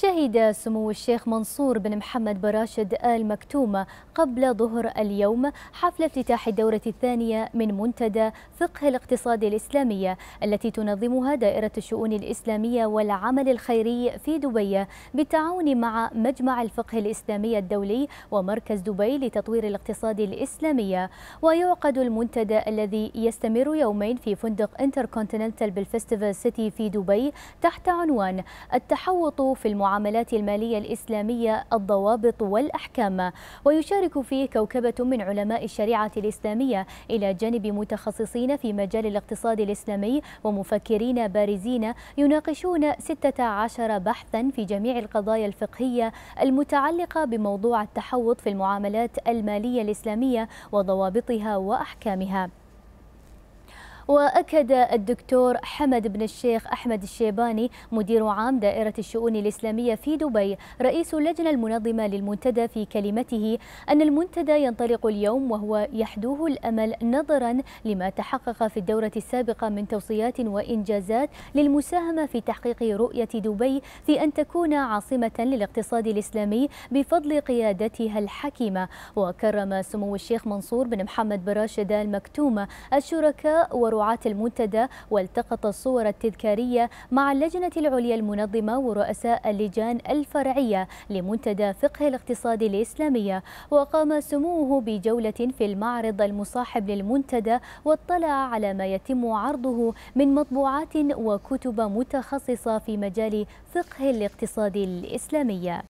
شهد سمو الشيخ منصور بن محمد براشد آل مكتومة قبل ظهر اليوم حفل افتتاح الدورة الثانية من منتدى فقه الاقتصاد الإسلامية التي تنظمها دائرة الشؤون الإسلامية والعمل الخيري في دبي بالتعاون مع مجمع الفقه الإسلامي الدولي ومركز دبي لتطوير الاقتصاد الإسلامية ويعقد المنتدى الذي يستمر يومين في فندق انتركونتيننتال بالفستيفال سيتي في دبي تحت عنوان التحوط في المعارضة المعاملات المالية الإسلامية الضوابط والأحكام ويشارك فيه كوكبة من علماء الشريعة الإسلامية إلى جانب متخصصين في مجال الاقتصاد الإسلامي ومفكرين بارزين يناقشون 16 بحثا في جميع القضايا الفقهية المتعلقة بموضوع التحوط في المعاملات المالية الإسلامية وضوابطها وأحكامها وأكد الدكتور حمد بن الشيخ أحمد الشيباني مدير عام دائرة الشؤون الإسلامية في دبي رئيس اللجنة المنظمة للمنتدى في كلمته أن المنتدى ينطلق اليوم وهو يحدوه الأمل نظرا لما تحقق في الدورة السابقة من توصيات وإنجازات للمساهمة في تحقيق رؤية دبي في أن تكون عاصمة للاقتصاد الإسلامي بفضل قيادتها الحكيمة وكرم سمو الشيخ منصور بن محمد براشد المكتومة الشركاء ورؤية التبرعات المنتدى والتقط الصور التذكارية مع اللجنة العليا المنظمة ورؤساء اللجان الفرعية لمنتدى فقه الاقتصاد الإسلامية وقام سموه بجولة في المعرض المصاحب للمنتدى واطلع على ما يتم عرضه من مطبوعات وكتب متخصصة في مجال فقه الاقتصاد الإسلامية